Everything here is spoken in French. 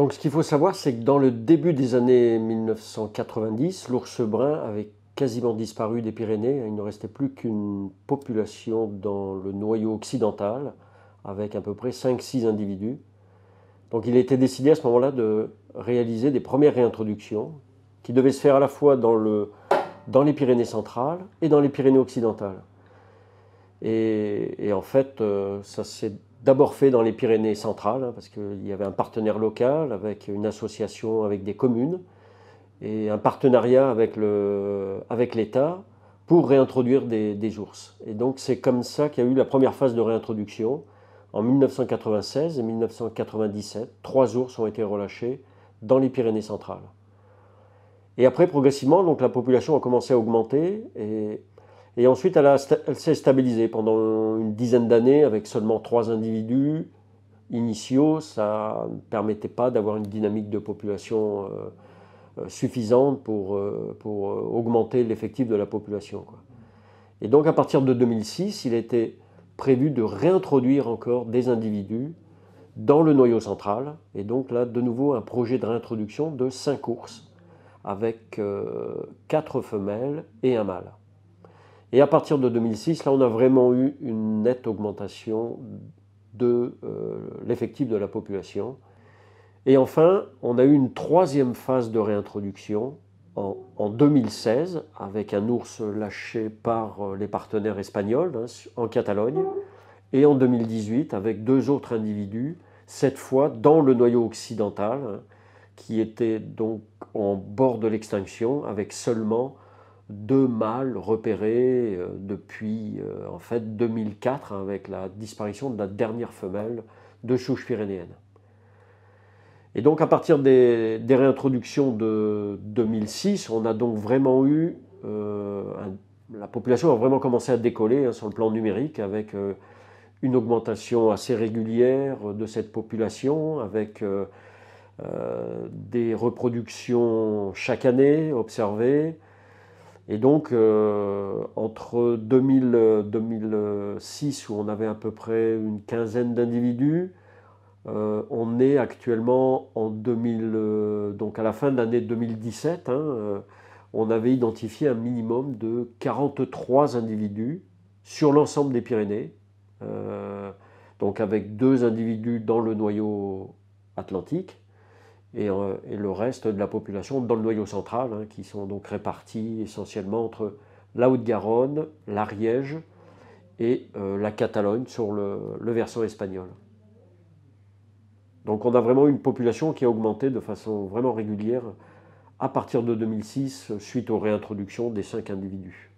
Donc ce qu'il faut savoir, c'est que dans le début des années 1990, l'ours brun avait quasiment disparu des Pyrénées. Il ne restait plus qu'une population dans le noyau occidental, avec à peu près 5-6 individus. Donc il était décidé à ce moment-là de réaliser des premières réintroductions qui devaient se faire à la fois dans, le, dans les Pyrénées centrales et dans les Pyrénées occidentales. Et, et en fait, euh, ça s'est d'abord fait dans les Pyrénées centrales, hein, parce qu'il y avait un partenaire local avec une association avec des communes et un partenariat avec l'État avec pour réintroduire des, ours. Et donc c'est comme ça qu'il y a eu la première phase de réintroduction. En 1996 et 1997, trois ours ont été relâchés dans les Pyrénées centrales. Et après, progressivement, donc, la population a commencé à augmenter et et ensuite, elle, s'est stabilisée pendant une dizaine d'années avec seulement trois individus initiaux. Ça ne permettait pas d'avoir une dynamique de population euh, euh, suffisante pour, euh, pour augmenter l'effectif de la population. Et donc, à partir de 2006, il était prévu de réintroduire encore des individus dans le noyau central. Et donc là, de nouveau, un projet de réintroduction de cinq ours avec quatre femelles et un mâle. Et à partir de 2006, là, on a vraiment eu une nette augmentation de euh, l'effectif de la population. Et enfin, on a eu une troisième phase de réintroduction en, 2016 avec un ours lâché par euh, les partenaires espagnols hein, en Catalogne et en 2018 avec deux autres individus, cette fois dans le noyau occidental, hein, qui était donc en bord de l'extinction avec seulement deux mâles repérés euh, depuis euh, en fait 2004 hein, avec la disparition de la dernière femelle de chouche pyrénéenne. Et donc à partir des, réintroductions de 2006, on a donc vraiment eu euh, la population a vraiment commencé à décoller hein, sur le plan numérique avec une augmentation assez régulière de cette population avec des reproductions chaque année observées et donc, euh, entre 2000, 2006, où on avait à peu près une quinzaine d'individus, euh, on est actuellement en 2000, euh, donc à la fin de l'année 2017, hein, on avait identifié un minimum de 43 individus sur l'ensemble des Pyrénées, donc avec deux individus dans le noyau atlantique euh, et, le reste de la population dans le noyau central, hein, qui sont donc répartis essentiellement entre la Haute-Garonne, l'Ariège et euh, la Catalogne sur le, le, versant espagnol. Donc on a vraiment une population qui a augmenté de façon vraiment régulière à partir de 2006 suite aux réintroductions des cinq individus.